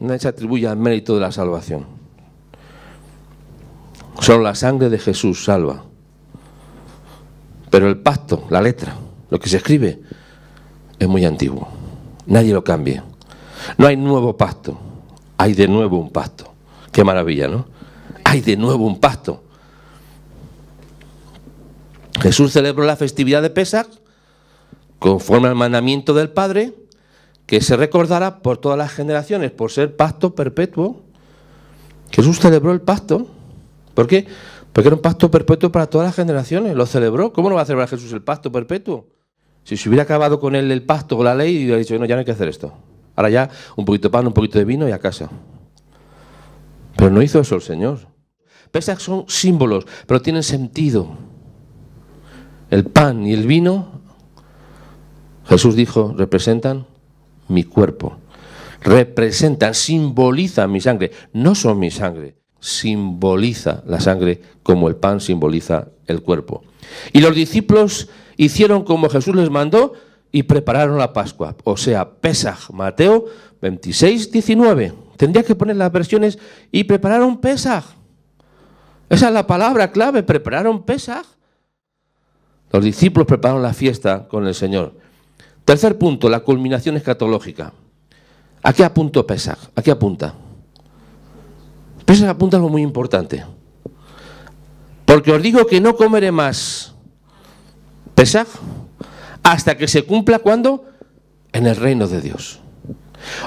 Nadie se atribuye al mérito de la salvación. Solo la sangre de Jesús salva. Pero el pacto, la letra, lo que se escribe, es muy antiguo. Nadie lo cambie. No hay nuevo pacto. Hay de nuevo un pacto. Qué maravilla, ¿no? Hay de nuevo un pacto. Jesús celebró la festividad de Pesach conforme al mandamiento del Padre que se recordará por todas las generaciones por ser pacto perpetuo. Jesús celebró el pacto. ¿Por qué? Porque era un pacto perpetuo para todas las generaciones. Lo celebró. ¿Cómo no va a celebrar Jesús el pacto perpetuo? Si se hubiera acabado con él el pacto, con la ley, y hubiera dicho, no, ya no hay que hacer esto. Ahora ya un poquito de pan, un poquito de vino y a casa. Pero no hizo eso el Señor. Pese a que son símbolos, pero tienen sentido. El pan y el vino, Jesús dijo, representan mi cuerpo. Representan, simbolizan mi sangre. No son mi sangre. Simboliza la sangre como el pan simboliza el cuerpo. Y los discípulos hicieron como Jesús les mandó y prepararon la Pascua. O sea, Pesaj, Mateo 26, 19. Tendría que poner las versiones y prepararon Pesaj. Esa es la palabra clave, prepararon Pesaj. Los discípulos prepararon la fiesta con el Señor. Tercer punto, la culminación escatológica. ¿A qué apunto Pesach? ¿A qué apunta? Pesach apunta algo muy importante. Porque os digo que no comeré más Pesach hasta que se cumpla cuando en el reino de Dios.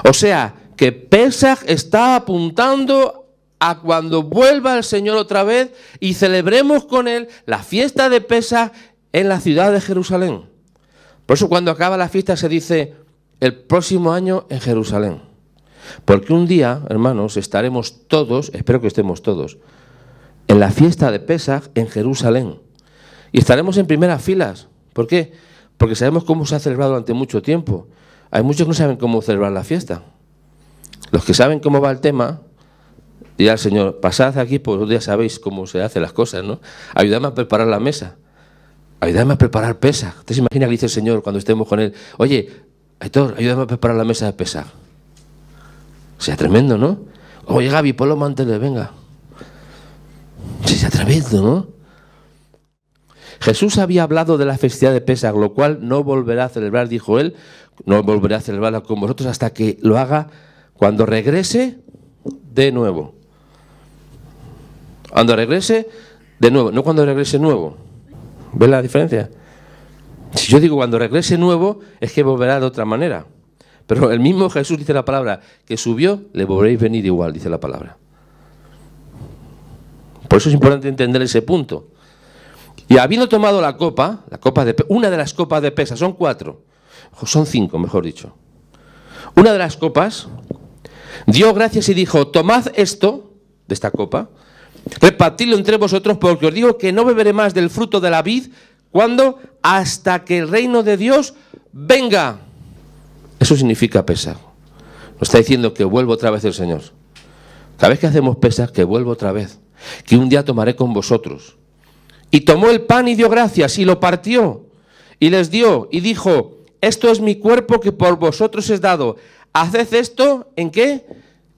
O sea, que Pesach está apuntando a cuando vuelva el Señor otra vez y celebremos con él la fiesta de Pesach en la ciudad de Jerusalén. Por eso cuando acaba la fiesta se dice el próximo año en Jerusalén. Porque un día, hermanos, estaremos todos, espero que estemos todos, en la fiesta de Pesach en Jerusalén. Y estaremos en primeras filas. ¿Por qué? Porque sabemos cómo se ha celebrado durante mucho tiempo. Hay muchos que no saben cómo celebrar la fiesta. Los que saben cómo va el tema, dirá al Señor, pasad aquí, pues ya sabéis cómo se hacen las cosas, ¿no? Ayudadme a preparar la mesa ayúdame a preparar Pesach. ¿Usted se imagina que dice el Señor cuando estemos con él? Oye, Aitor, ayúdame a preparar la mesa de Pesach. sea tremendo, ¿no? Oye, Gaby, ponlo manteles, venga. sea tremendo, ¿no? Jesús había hablado de la festividad de Pesach, lo cual no volverá a celebrar, dijo él, no volverá a celebrarla con vosotros hasta que lo haga cuando regrese de nuevo. Cuando regrese de nuevo, no cuando regrese nuevo. ¿Ves la diferencia? Si yo digo cuando regrese nuevo, es que volverá de otra manera. Pero el mismo Jesús dice la palabra que subió, le volveréis venir igual, dice la palabra. Por eso es importante entender ese punto. Y habiendo tomado la copa, la copa de una de las copas de pesa, son cuatro, son cinco, mejor dicho. Una de las copas dio gracias y dijo, tomad esto de esta copa repartirlo entre vosotros porque os digo que no beberé más del fruto de la vid cuando hasta que el reino de Dios venga. Eso significa pesar. Nos está diciendo que vuelvo otra vez el Señor. Cada vez que hacemos pesar que vuelvo otra vez. Que un día tomaré con vosotros. Y tomó el pan y dio gracias y lo partió. Y les dio y dijo, esto es mi cuerpo que por vosotros es dado. Haced esto en qué?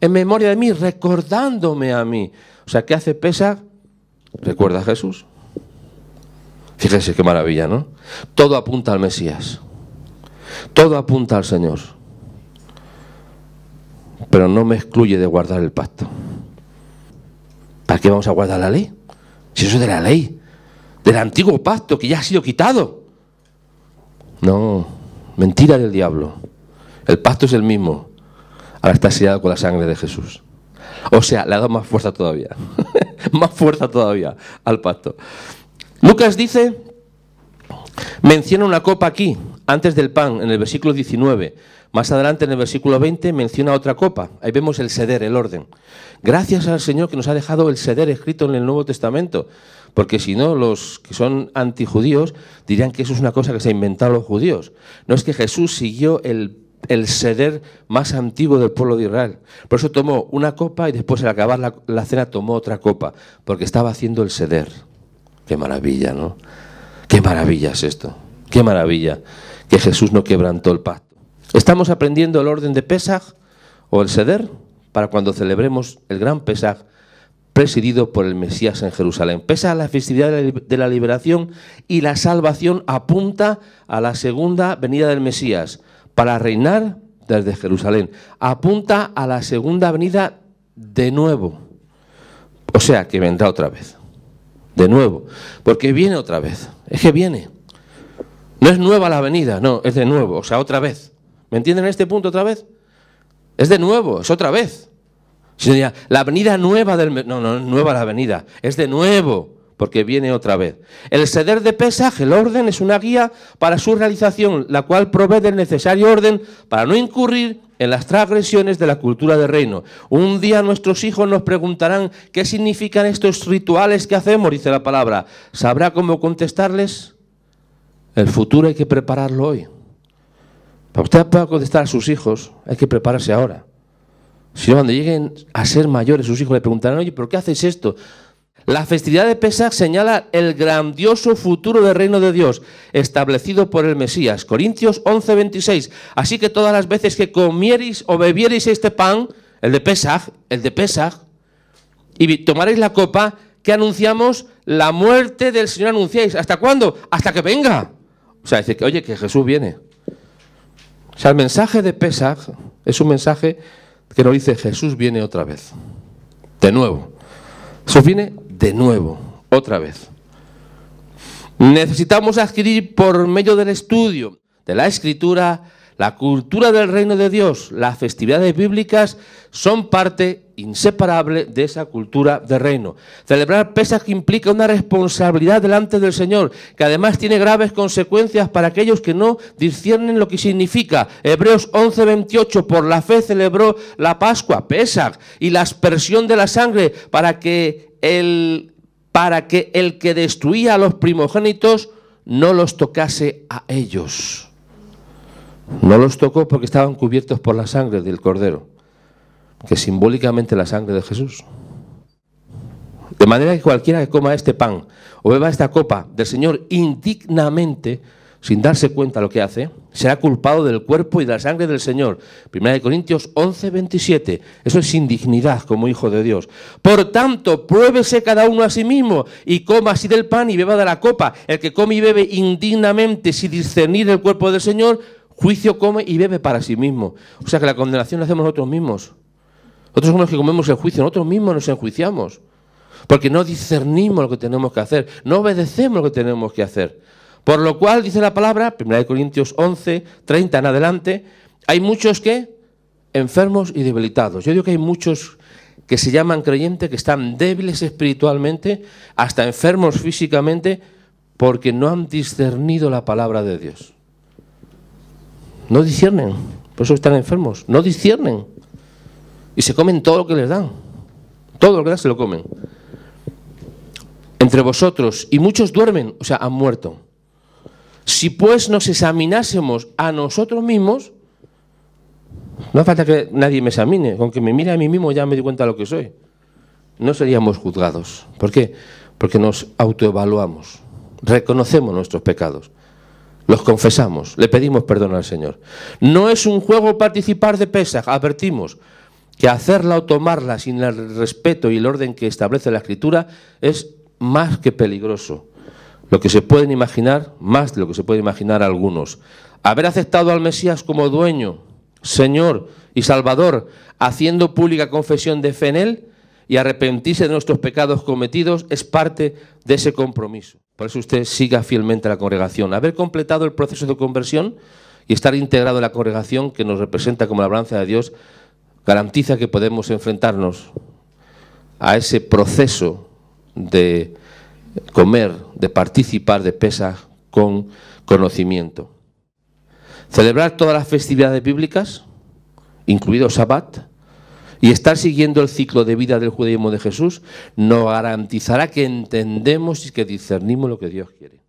En memoria de mí, recordándome a mí. O sea, ¿qué hace pesa? Recuerda a Jesús. Fíjese qué maravilla, ¿no? Todo apunta al Mesías. Todo apunta al Señor. Pero no me excluye de guardar el pacto. ¿Para qué vamos a guardar la ley? Si eso es de la ley, del antiguo pacto que ya ha sido quitado. No, mentira del diablo. El pacto es el mismo. Ahora está sellado con la sangre de Jesús. O sea, le ha dado más fuerza todavía. más fuerza todavía al pacto. Lucas dice, menciona una copa aquí, antes del pan, en el versículo 19. Más adelante, en el versículo 20, menciona otra copa. Ahí vemos el ceder, el orden. Gracias al Señor que nos ha dejado el ceder escrito en el Nuevo Testamento. Porque si no, los que son antijudíos dirían que eso es una cosa que se inventado los judíos. No es que Jesús siguió el el seder más antiguo del pueblo de Israel. Por eso tomó una copa y después al acabar la, cena tomó otra copa, porque estaba haciendo el seder. Qué maravilla, ¿no? Qué maravilla es esto. Qué maravilla que Jesús no quebrantó el pacto. ¿Estamos aprendiendo el orden de Pesaj o el seder para cuando celebremos el gran Pesaj presidido por el Mesías en Jerusalén. Pesa la festividad de la liberación y la salvación apunta a la segunda venida del Mesías para reinar desde Jerusalén. Apunta a la segunda venida de nuevo. O sea, que vendrá otra vez. De nuevo. Porque viene otra vez. Es que viene. No es nueva la venida, no, es de nuevo. O sea, otra vez. ¿Me entienden este punto otra vez? Es de nuevo, es otra vez. Sería la avenida nueva del... No, no, es nueva la avenida, Es de nuevo porque viene otra vez. El ceder de pesaje, el orden, es una guía para su realización, la cual provee del necesario orden para no incurrir en las transgresiones de la cultura del reino. Un día nuestros hijos nos preguntarán qué significan estos rituales que hacemos, dice la palabra. ¿Sabrá cómo contestarles? El futuro hay que prepararlo hoy. Para usted pueda contestar a sus hijos, hay que prepararse ahora. Si no, cuando lleguen a ser mayores, sus hijos le preguntarán, oye, ¿pero qué haces esto? La festividad de Pesach señala el grandioso futuro del reino de Dios, establecido por el Mesías. Corintios 11:26. Así que todas las veces que comierais o bebierais este pan, el de Pesach, el de Pesach, y tomaréis la copa, que anunciamos la muerte del Señor, anunciáis. ¿Hasta cuándo? Hasta que venga. O sea, dice que, oye, que Jesús viene. O sea, el mensaje de Pesach es un mensaje que nos dice Jesús viene otra vez. De nuevo. Jesús viene de nuevo, otra vez. Necesitamos adquirir por medio del estudio de la escritura la cultura del reino de Dios, las festividades bíblicas son parte inseparable de esa cultura de reino. Celebrar Pesach implica una responsabilidad delante del Señor, que además tiene graves consecuencias para aquellos que no disciernen lo que significa. Hebreos 11:28, por la fe celebró la Pascua, Pesach, y la aspersión de la sangre para que el para que el que destruía a los primogénitos no los tocase a ellos. No los tocó porque estaban cubiertos por la sangre del cordero, que simbólicamente la sangre de Jesús. De manera que cualquiera que coma este pan o beba esta copa del Señor indignamente, sin darse cuenta lo que hace, será culpado del cuerpo y de la sangre del Señor. Primera de Corintios 11, 27. Eso es indignidad como hijo de Dios. Por tanto, pruébese cada uno a sí mismo y coma así del pan y beba de la copa. El que come y bebe indignamente sin discernir el cuerpo del Señor, Juicio come y bebe para sí mismo. O sea que la condenación la hacemos nosotros mismos. Nosotros somos los que comemos el juicio, nosotros mismos nos enjuiciamos. Porque no discernimos lo que tenemos que hacer, no obedecemos lo que tenemos que hacer. Por lo cual, dice la palabra, 1 Corintios 11, 30 en adelante, hay muchos que, enfermos y debilitados. Yo digo que hay muchos que se llaman creyentes, que están débiles espiritualmente, hasta enfermos físicamente, porque no han discernido la palabra de Dios. No disciernen, por eso están enfermos, no disciernen. Y se comen todo lo que les dan, todo lo que dan se lo comen. Entre vosotros, y muchos duermen, o sea, han muerto. Si pues nos examinásemos a nosotros mismos, no falta que nadie me examine, con que me mire a mí mismo ya me doy cuenta de lo que soy. No seríamos juzgados. ¿Por qué? Porque nos autoevaluamos, reconocemos nuestros pecados. Los confesamos, le pedimos perdón al Señor. No es un juego participar de pesas, advertimos que hacerla o tomarla sin el respeto y el orden que establece la Escritura es más que peligroso. Lo que se pueden imaginar, más de lo que se pueden imaginar algunos. Haber aceptado al Mesías como dueño, Señor y Salvador, haciendo pública confesión de fe en Él y arrepentirse de nuestros pecados cometidos es parte de ese compromiso. Por eso usted siga fielmente a la congregación. Haber completado el proceso de conversión y estar integrado en la congregación que nos representa como la balanza de Dios garantiza que podemos enfrentarnos a ese proceso de comer, de participar de pesa con conocimiento. Celebrar todas las festividades bíblicas, incluido Sabbat, y estar siguiendo el ciclo de vida del judaísmo de Jesús nos garantizará que entendemos y que discernimos lo que Dios quiere.